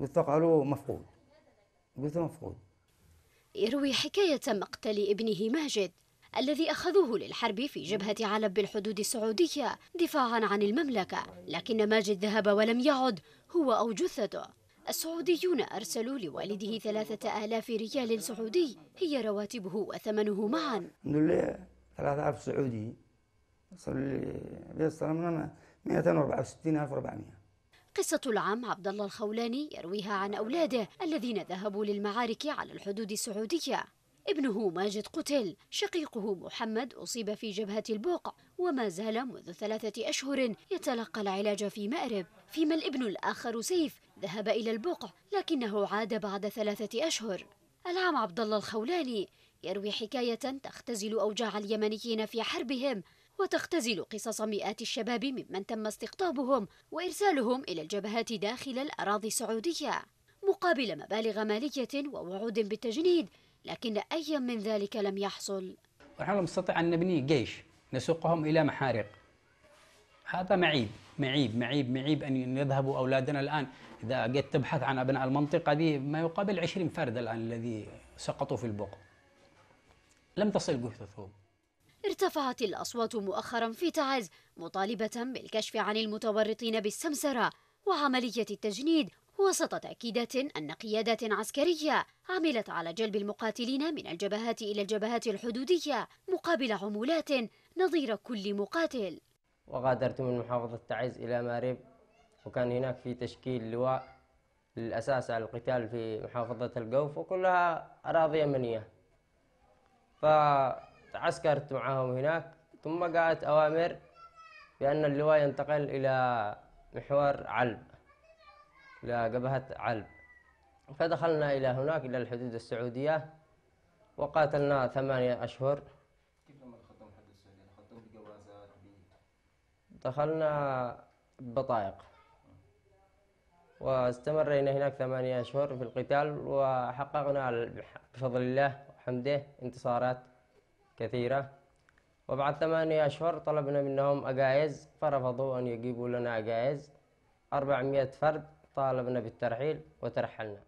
قلت عليه مفقود قلت مفقود يروي حكاية مقتل ابنه ماجد الذي أخذوه للحرب في جبهة علب بالحدود السعودية دفاعا عن المملكة لكن ماجد ذهب ولم يعد هو أو جثته السعوديون أرسلوا لوالده ثلاثة آلاف ريال سعودي هي رواتبه وثمنه معا نقول ثلاثة آلاف سعودي يصل لي مئة واربعة وستين ألف وأربعمائة قصة العم عبد الله الخولاني يرويها عن أولاده الذين ذهبوا للمعارك على الحدود السعودية ابنه ماجد قتل شقيقه محمد أصيب في جبهة البوق وما زال منذ ثلاثة أشهر يتلقى العلاج في مأرب فيما الابن الآخر سيف ذهب إلى البوق لكنه عاد بعد ثلاثة أشهر العم عبد الله الخولاني يروي حكاية تختزل أوجاع اليمنيين في حربهم وتختزل قصص مئات الشباب ممن تم استقطابهم وإرسالهم إلى الجبهات داخل الأراضي السعودية مقابل مبالغ مالية ووعود بالتجنيد لكن أي من ذلك لم يحصل ونحن نستطيع أن نبني جيش نسوقهم إلى محارق هذا معيب معيب معيب معيب أن يذهبوا أولادنا الآن إذا جيت تبحث عن أبناء المنطقة دي ما يقابل 20 فرد الآن الذي سقطوا في البوق لم تصل جثثهم ارتفعت الأصوات مؤخرا في تعز مطالبة بالكشف عن المتورطين بالسمسرة وعملية التجنيد وسط تأكيدات أن قيادات عسكرية عملت على جلب المقاتلين من الجبهات إلى الجبهات الحدودية مقابل عمولات نظير كل مقاتل وغادرت من محافظة تعز إلى مارب وكان هناك في تشكيل لواء للأساس على القتال في محافظة القوف وكلها أراضي يمنية ف عسكرت معهم هناك ثم جاءت أوامر بأن اللواء ينتقل إلى محور علب إلى جبهة علب فدخلنا إلى هناك إلى الحدود السعودية وقاتلنا ثمانية أشهر كيف لما دخلتم الحدود السعودية؟ دخلتم بجوازات دخلنا بطائق واستمرينا هناك ثمانية أشهر في القتال وحققنا بفضل الله وحمده انتصارات كثيرة وبعد ثمانية أشهر طلبنا منهم أجايز فرفضوا أن يجيبوا لنا أجايز 400 فرد طالبنا بالترحيل وترحلنا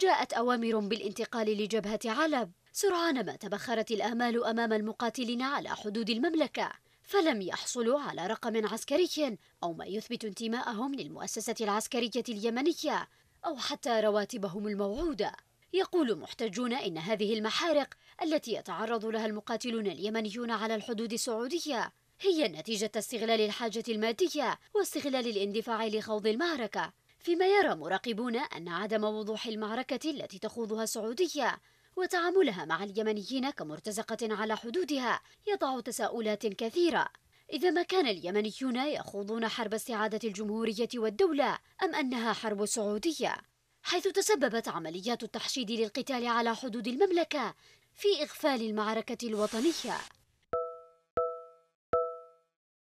جاءت أوامر بالانتقال لجبهة علب سرعان ما تبخرت الآمال أمام المقاتلين على حدود المملكة فلم يحصلوا على رقم عسكري أو ما يثبت انتماءهم للمؤسسة العسكرية اليمنية أو حتى رواتبهم الموعودة يقول محتجون إن هذه المحارق التي يتعرض لها المقاتلون اليمنيون على الحدود السعودية هي نتيجة استغلال الحاجة المادية واستغلال الاندفاع لخوض المعركة فيما يرى مراقبون أن عدم وضوح المعركة التي تخوضها السعودية وتعاملها مع اليمنيين كمرتزقة على حدودها يضع تساؤلات كثيرة إذا ما كان اليمنيون يخوضون حرب استعادة الجمهورية والدولة أم أنها حرب سعودية حيث تسببت عمليات التحشيد للقتال على حدود المملكة في إغفال المعركة الوطنية